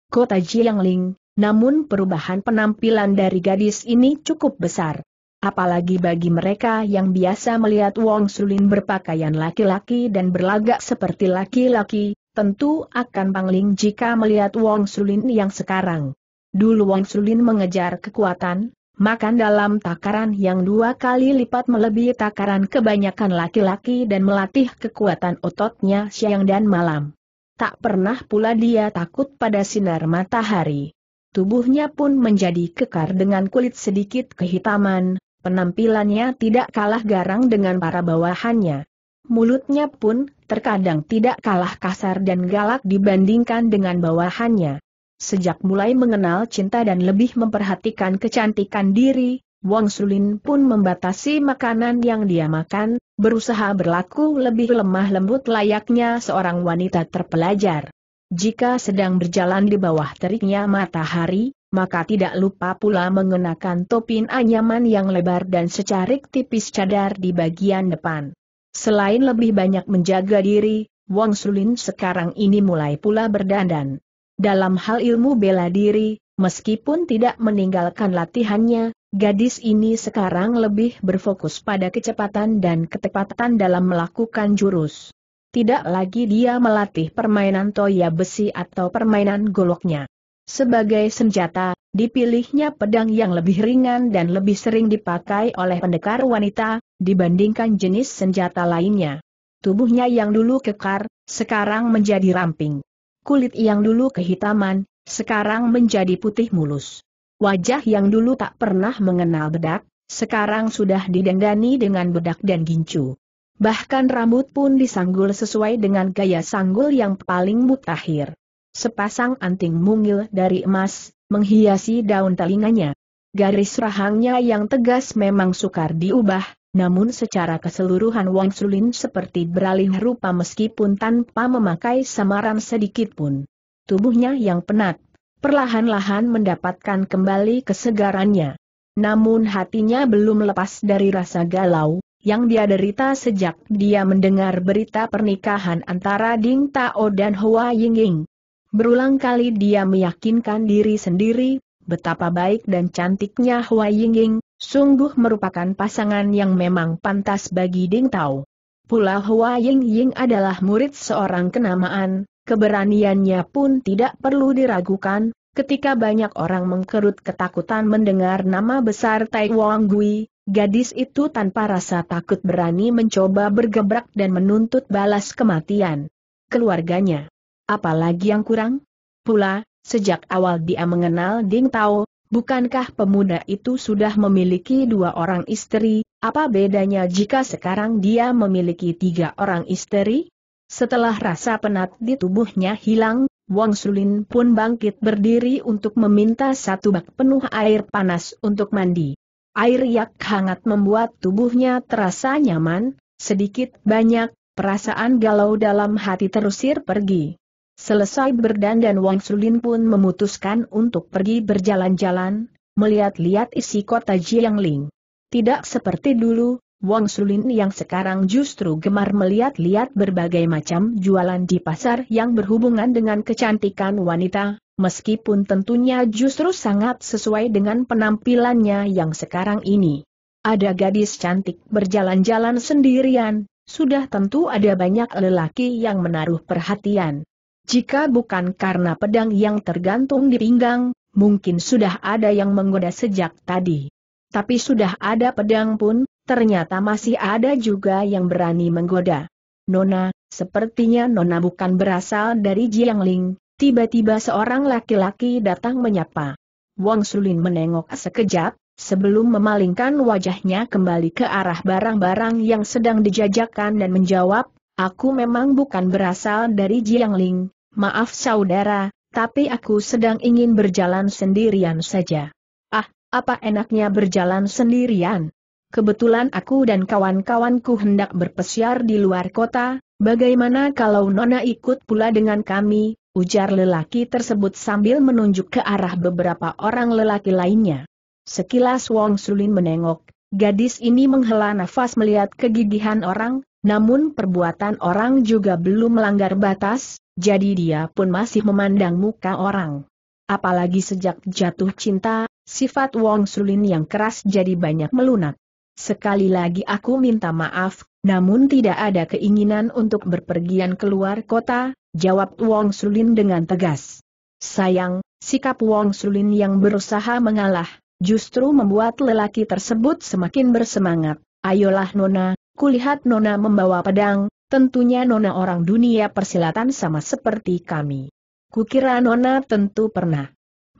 kota Jiangling, namun perubahan penampilan dari gadis ini cukup besar. Apalagi bagi mereka yang biasa melihat Wong Sulin berpakaian laki-laki dan berlagak seperti laki-laki, tentu akan pangling jika melihat Wong Sulin yang sekarang dulu Wang Sulin mengejar kekuatan, makan dalam takaran yang dua kali lipat melebihi takaran kebanyakan laki-laki dan melatih kekuatan ototnya siang dan malam. Tak pernah pula dia takut pada sinar matahari. Tubuhnya pun menjadi kekar dengan kulit sedikit kehitaman, penampilannya tidak kalah garang dengan para bawahannya. Mulutnya pun terkadang tidak kalah kasar dan galak dibandingkan dengan bawahannya. Sejak mulai mengenal cinta dan lebih memperhatikan kecantikan diri, Wang Sulin pun membatasi makanan yang dia makan, berusaha berlaku lebih lemah lembut layaknya seorang wanita terpelajar. Jika sedang berjalan di bawah teriknya matahari, maka tidak lupa pula mengenakan topi anyaman yang lebar dan secarik tipis cadar di bagian depan. Selain lebih banyak menjaga diri, Wang Sulin sekarang ini mulai pula berdandan. Dalam hal ilmu bela diri, meskipun tidak meninggalkan latihannya, gadis ini sekarang lebih berfokus pada kecepatan dan ketepatan dalam melakukan jurus. Tidak lagi dia melatih permainan toya besi atau permainan goloknya. Sebagai senjata, dipilihnya pedang yang lebih ringan dan lebih sering dipakai oleh pendekar wanita, dibandingkan jenis senjata lainnya. Tubuhnya yang dulu kekar, sekarang menjadi ramping. Kulit yang dulu kehitaman, sekarang menjadi putih mulus. Wajah yang dulu tak pernah mengenal bedak, sekarang sudah didendani dengan bedak dan gincu. Bahkan rambut pun disanggul sesuai dengan gaya sanggul yang paling mutakhir. Sepasang anting mungil dari emas, menghiasi daun telinganya. Garis rahangnya yang tegas memang sukar diubah, namun secara keseluruhan Wang Sulin seperti beralih rupa meskipun tanpa memakai samaran sedikit pun. Tubuhnya yang penat, perlahan-lahan mendapatkan kembali kesegarannya. Namun hatinya belum lepas dari rasa galau, yang dia derita sejak dia mendengar berita pernikahan antara Ding Tao dan Hua Yingying. Berulang kali dia meyakinkan diri sendiri betapa baik dan cantiknya Hua Yingying, Sungguh merupakan pasangan yang memang pantas bagi Ding Tao. Pula Hua Ying Ying adalah murid seorang kenamaan, keberaniannya pun tidak perlu diragukan, ketika banyak orang mengkerut ketakutan mendengar nama besar Tai Wang Gui, gadis itu tanpa rasa takut berani mencoba bergebrak dan menuntut balas kematian keluarganya. Apalagi yang kurang? Pula, sejak awal dia mengenal Ding Tao, Bukankah pemuda itu sudah memiliki dua orang istri, apa bedanya jika sekarang dia memiliki tiga orang istri? Setelah rasa penat di tubuhnya hilang, Wang Sulin pun bangkit berdiri untuk meminta satu bak penuh air panas untuk mandi. Air yang hangat membuat tubuhnya terasa nyaman, sedikit banyak, perasaan galau dalam hati terusir pergi. Selesai berdandan Wang Sulin pun memutuskan untuk pergi berjalan-jalan, melihat-lihat isi kota Jiangling. Tidak seperti dulu, Wang Sulin yang sekarang justru gemar melihat-lihat berbagai macam jualan di pasar yang berhubungan dengan kecantikan wanita, meskipun tentunya justru sangat sesuai dengan penampilannya yang sekarang ini. Ada gadis cantik berjalan-jalan sendirian, sudah tentu ada banyak lelaki yang menaruh perhatian. Jika bukan karena pedang yang tergantung di pinggang, mungkin sudah ada yang menggoda sejak tadi. Tapi sudah ada pedang pun, ternyata masih ada juga yang berani menggoda. Nona, sepertinya Nona bukan berasal dari Jiangling, tiba-tiba seorang laki-laki datang menyapa. Wang Sulin menengok sekejap, sebelum memalingkan wajahnya kembali ke arah barang-barang yang sedang dijajakan dan menjawab, Aku memang bukan berasal dari Jiangling, Maaf saudara, tapi aku sedang ingin berjalan sendirian saja. Ah, apa enaknya berjalan sendirian? Kebetulan aku dan kawan-kawanku hendak berpesiar di luar kota, bagaimana kalau Nona ikut pula dengan kami, ujar lelaki tersebut sambil menunjuk ke arah beberapa orang lelaki lainnya. Sekilas Wong Sulin menengok, gadis ini menghela nafas melihat kegigihan orang, namun perbuatan orang juga belum melanggar batas, jadi dia pun masih memandang muka orang. Apalagi sejak jatuh cinta, sifat Wong Sulin yang keras jadi banyak melunak. Sekali lagi aku minta maaf, namun tidak ada keinginan untuk berpergian keluar kota, jawab Wong Sulin dengan tegas. Sayang, sikap Wong Sulin yang berusaha mengalah, justru membuat lelaki tersebut semakin bersemangat. Ayolah Nona, kulihat Nona membawa pedang, Tentunya Nona orang dunia persilatan sama seperti kami. Kukira Nona tentu pernah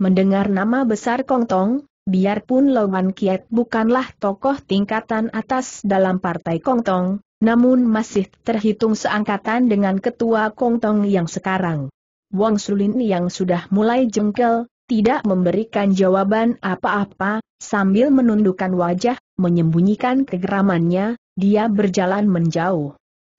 mendengar nama besar Kong Kongtong, biarpun Wan Kiat bukanlah tokoh tingkatan atas dalam partai Kong Kongtong, namun masih terhitung seangkatan dengan ketua Kong Kongtong yang sekarang. Wang Sulin yang sudah mulai jengkel, tidak memberikan jawaban apa-apa, sambil menundukkan wajah, menyembunyikan kegeramannya, dia berjalan menjauh.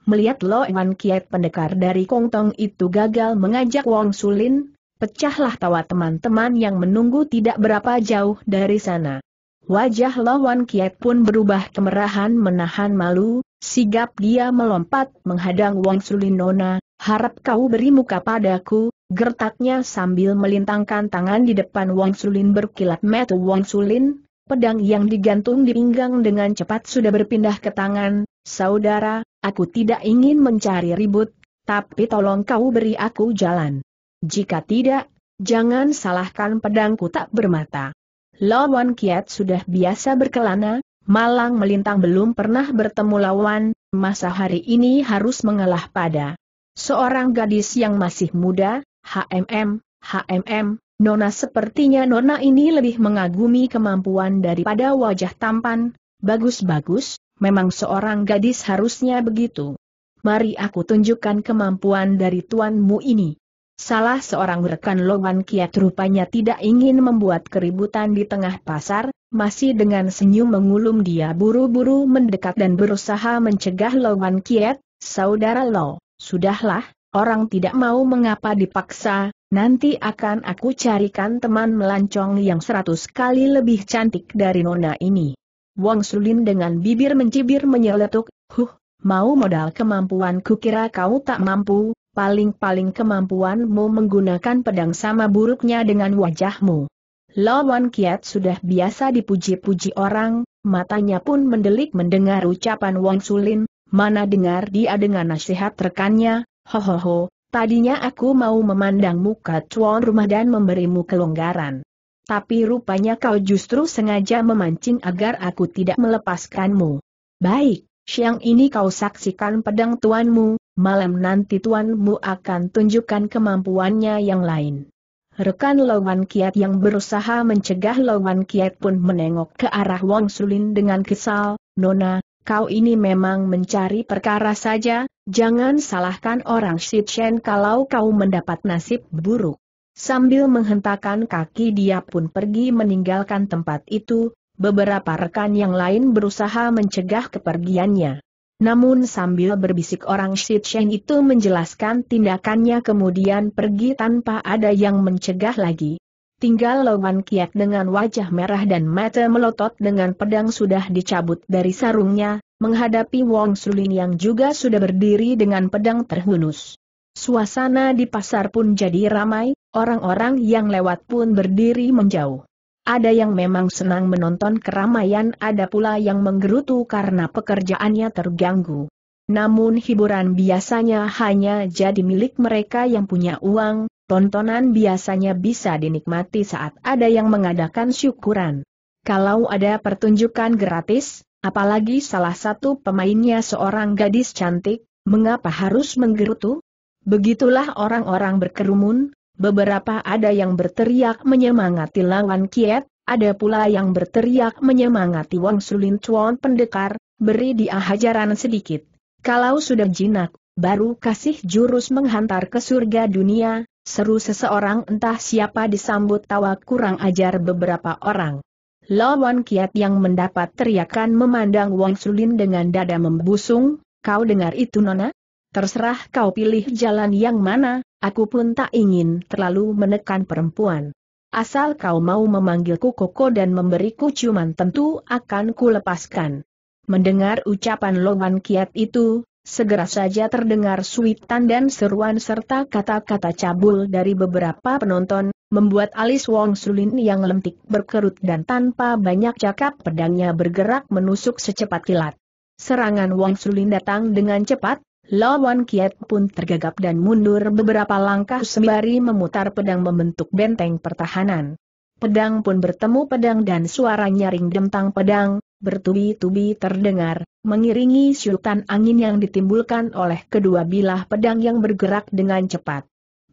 Melihat Wan Kiat pendekar dari Tong itu gagal mengajak Wong Sulin, pecahlah tawa teman-teman yang menunggu tidak berapa jauh dari sana. Wajah Wan Kiat pun berubah kemerahan menahan malu, sigap dia melompat menghadang Wong Sulin Nona, harap kau beri muka padaku, gertaknya sambil melintangkan tangan di depan Wong Sulin berkilat metu Wong Sulin, pedang yang digantung di pinggang dengan cepat sudah berpindah ke tangan, Saudara, aku tidak ingin mencari ribut, tapi tolong kau beri aku jalan. Jika tidak, jangan salahkan pedangku tak bermata. Lawan Kiat sudah biasa berkelana, malang melintang belum pernah bertemu lawan, masa hari ini harus mengalah pada seorang gadis yang masih muda, HMM, HMM, Nona sepertinya Nona ini lebih mengagumi kemampuan daripada wajah tampan, bagus-bagus, Memang seorang gadis harusnya begitu. Mari aku tunjukkan kemampuan dari tuanmu ini. Salah seorang rekan Lohan Kiat rupanya tidak ingin membuat keributan di tengah pasar, masih dengan senyum mengulum dia buru-buru mendekat dan berusaha mencegah Lohan Kiat, saudara Lo, sudahlah, orang tidak mau mengapa dipaksa, nanti akan aku carikan teman melancong yang seratus kali lebih cantik dari nona ini. Wang Sulin dengan bibir mencibir menyeletuk, huh, mau modal kemampuan? kira kau tak mampu, paling-paling kemampuanmu menggunakan pedang sama buruknya dengan wajahmu. Lawan Kiat sudah biasa dipuji-puji orang, matanya pun mendelik mendengar ucapan Wang Sulin, mana dengar dia dengan nasihat rekannya, "Ho ho ho, tadinya aku mau memandang muka tuan rumah dan memberimu kelonggaran tapi rupanya kau justru sengaja memancing agar aku tidak melepaskanmu. Baik, siang ini kau saksikan pedang tuanmu, malam nanti tuanmu akan tunjukkan kemampuannya yang lain. Rekan Lawan Kiat yang berusaha mencegah Lawan Kiat pun menengok ke arah Wang Sulin dengan kesal, Nona, kau ini memang mencari perkara saja, jangan salahkan orang Shen kalau kau mendapat nasib buruk. Sambil menghentakkan kaki dia pun pergi meninggalkan tempat itu, beberapa rekan yang lain berusaha mencegah kepergiannya. Namun sambil berbisik orang Chen itu menjelaskan tindakannya kemudian pergi tanpa ada yang mencegah lagi. Tinggal Lawan Kiat dengan wajah merah dan mata melotot dengan pedang sudah dicabut dari sarungnya, menghadapi Wong Sulin yang juga sudah berdiri dengan pedang terhunus. Suasana di pasar pun jadi ramai, Orang-orang yang lewat pun berdiri menjauh. Ada yang memang senang menonton keramaian, ada pula yang menggerutu karena pekerjaannya terganggu. Namun hiburan biasanya hanya jadi milik mereka yang punya uang, tontonan biasanya bisa dinikmati saat ada yang mengadakan syukuran. Kalau ada pertunjukan gratis, apalagi salah satu pemainnya seorang gadis cantik, mengapa harus menggerutu? Begitulah orang-orang berkerumun, Beberapa ada yang berteriak menyemangati lawan Kiet, ada pula yang berteriak menyemangati Wang Sulin Chuan pendekar, beri dia hajaran sedikit. Kalau sudah jinak, baru kasih jurus menghantar ke surga dunia, seru seseorang entah siapa disambut tawa kurang ajar beberapa orang. Lawan Kiat yang mendapat teriakan memandang Wang Sulin dengan dada membusung, kau dengar itu Nona? Terserah kau pilih jalan yang mana, aku pun tak ingin terlalu menekan perempuan. Asal kau mau memanggilku Koko dan memberiku ciuman tentu akan kulepaskan. Mendengar ucapan Longan Kiat itu, segera saja terdengar suitan dan seruan serta kata-kata cabul dari beberapa penonton, membuat alis Wong Sulin yang lentik berkerut dan tanpa banyak cakap pedangnya bergerak menusuk secepat kilat. Serangan Wong Sulin datang dengan cepat, Lawan Kiet pun tergagap dan mundur beberapa langkah sembari memutar pedang membentuk benteng pertahanan. Pedang pun bertemu pedang dan suara nyaring dentang pedang, bertubi-tubi terdengar, mengiringi syutan angin yang ditimbulkan oleh kedua bilah pedang yang bergerak dengan cepat.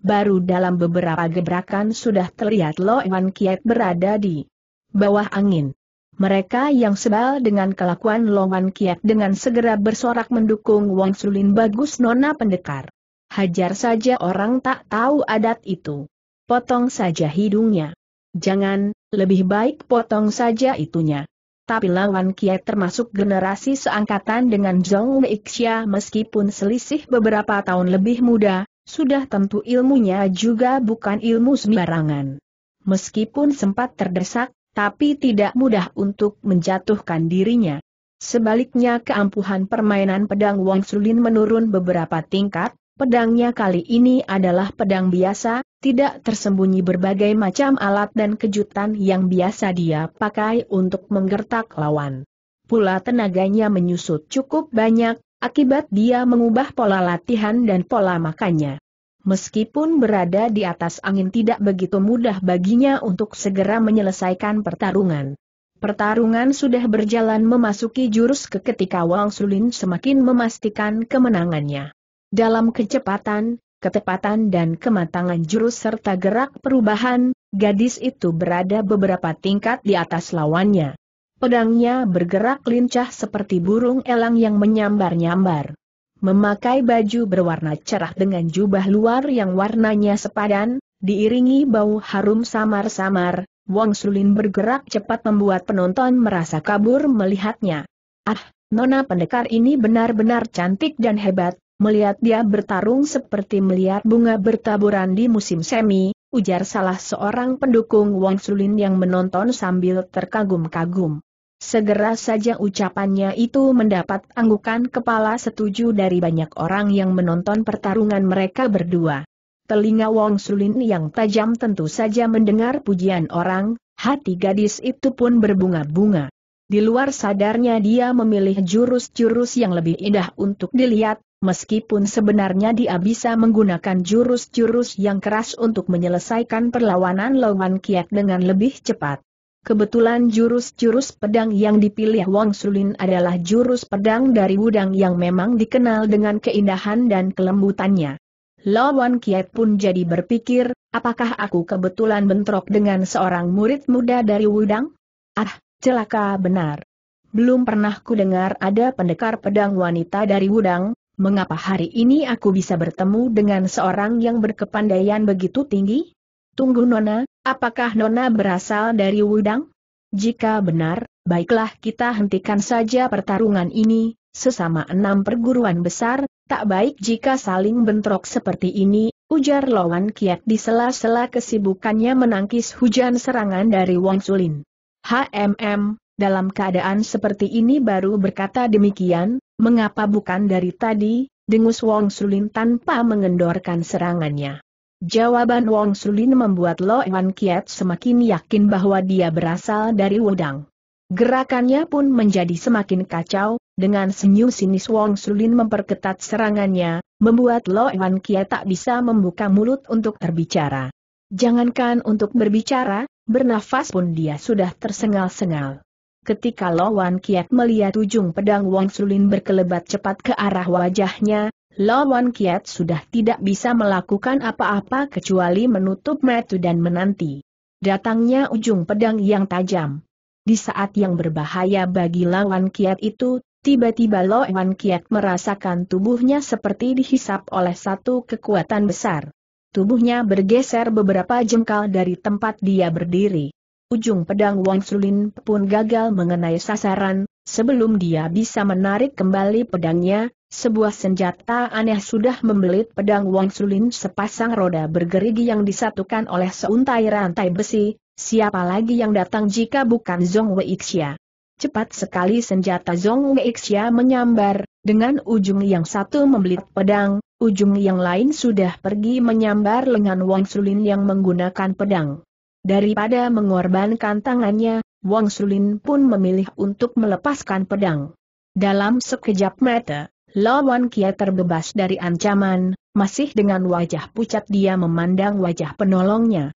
Baru dalam beberapa gebrakan sudah terlihat Lawan Kiet berada di bawah angin. Mereka yang sebal dengan kelakuan Loan Kiat dengan segera bersorak mendukung Wang Sulin bagus nona pendekar. Hajar saja orang tak tahu adat itu. Potong saja hidungnya. Jangan, lebih baik potong saja itunya. Tapi Lawan Kiat termasuk generasi seangkatan dengan Zhong Weixia meskipun selisih beberapa tahun lebih muda, sudah tentu ilmunya juga bukan ilmu sembarangan. Meskipun sempat terdesak, tapi tidak mudah untuk menjatuhkan dirinya. Sebaliknya keampuhan permainan pedang Wang Sulin menurun beberapa tingkat, pedangnya kali ini adalah pedang biasa, tidak tersembunyi berbagai macam alat dan kejutan yang biasa dia pakai untuk menggertak lawan. Pula tenaganya menyusut cukup banyak, akibat dia mengubah pola latihan dan pola makannya. Meskipun berada di atas angin tidak begitu mudah baginya untuk segera menyelesaikan pertarungan. Pertarungan sudah berjalan memasuki jurus ke ketika Wang Sulin semakin memastikan kemenangannya. Dalam kecepatan, ketepatan dan kematangan jurus serta gerak perubahan, gadis itu berada beberapa tingkat di atas lawannya. Pedangnya bergerak lincah seperti burung elang yang menyambar-nyambar memakai baju berwarna cerah dengan jubah luar yang warnanya sepadan, diiringi bau harum samar-samar, Wang Sulin bergerak cepat membuat penonton merasa kabur melihatnya. Ah, nona pendekar ini benar-benar cantik dan hebat, melihat dia bertarung seperti melihat bunga bertaburan di musim semi, ujar salah seorang pendukung Wang Sulin yang menonton sambil terkagum-kagum. Segera saja ucapannya itu mendapat anggukan kepala setuju dari banyak orang yang menonton pertarungan mereka berdua. Telinga Wong Sulin yang tajam tentu saja mendengar pujian orang, hati gadis itu pun berbunga-bunga. Di luar sadarnya dia memilih jurus-jurus yang lebih indah untuk dilihat, meskipun sebenarnya dia bisa menggunakan jurus-jurus yang keras untuk menyelesaikan perlawanan lawan kiat dengan lebih cepat. Kebetulan jurus-jurus pedang yang dipilih Wang Sulin adalah jurus pedang dari udang yang memang dikenal dengan keindahan dan kelembutannya. Lawan Kiat pun jadi berpikir, apakah aku kebetulan bentrok dengan seorang murid muda dari Wudang? Ah, celaka benar. Belum pernah ku dengar ada pendekar pedang wanita dari Wudang, mengapa hari ini aku bisa bertemu dengan seorang yang berkepandaian begitu tinggi? Tunggu Nona, apakah Nona berasal dari Wudang? Jika benar, baiklah kita hentikan saja pertarungan ini, sesama enam perguruan besar, tak baik jika saling bentrok seperti ini, ujar lawan kiat di sela-sela kesibukannya menangkis hujan serangan dari Wang Sulin. HMM, dalam keadaan seperti ini baru berkata demikian, mengapa bukan dari tadi, dengus Wang Sulin tanpa mengendorkan serangannya. Jawaban Wong Sulin membuat Lo Wan Kiat semakin yakin bahwa dia berasal dari Wudang. Gerakannya pun menjadi semakin kacau, dengan senyum sinis Wong Sulin memperketat serangannya, membuat Lo Wan Kiat tak bisa membuka mulut untuk berbicara. Jangankan untuk berbicara, bernafas pun dia sudah tersengal-sengal. Ketika Lo Wan Kiat melihat ujung pedang Wong Sulin berkelebat cepat ke arah wajahnya, Lawan Kiat sudah tidak bisa melakukan apa-apa kecuali menutup metu dan menanti. Datangnya ujung pedang yang tajam. Di saat yang berbahaya bagi lawan Kiat itu, tiba-tiba lawan Kiat merasakan tubuhnya seperti dihisap oleh satu kekuatan besar. Tubuhnya bergeser beberapa jengkal dari tempat dia berdiri. Ujung pedang Wang Sulin pun gagal mengenai sasaran, sebelum dia bisa menarik kembali pedangnya, sebuah senjata aneh sudah membelit pedang Wong Sulin sepasang roda bergerigi yang disatukan oleh seuntai rantai besi, siapa lagi yang datang jika bukan Zong Xia. Cepat sekali senjata Zong Xia menyambar, dengan ujung yang satu membelit pedang, ujung yang lain sudah pergi menyambar lengan Wong Sulin yang menggunakan pedang. Daripada mengorbankan tangannya, Wong Sulin pun memilih untuk melepaskan pedang. Dalam sekejap mata, Lawan Kia terbebas dari ancaman, masih dengan wajah pucat dia memandang wajah penolongnya,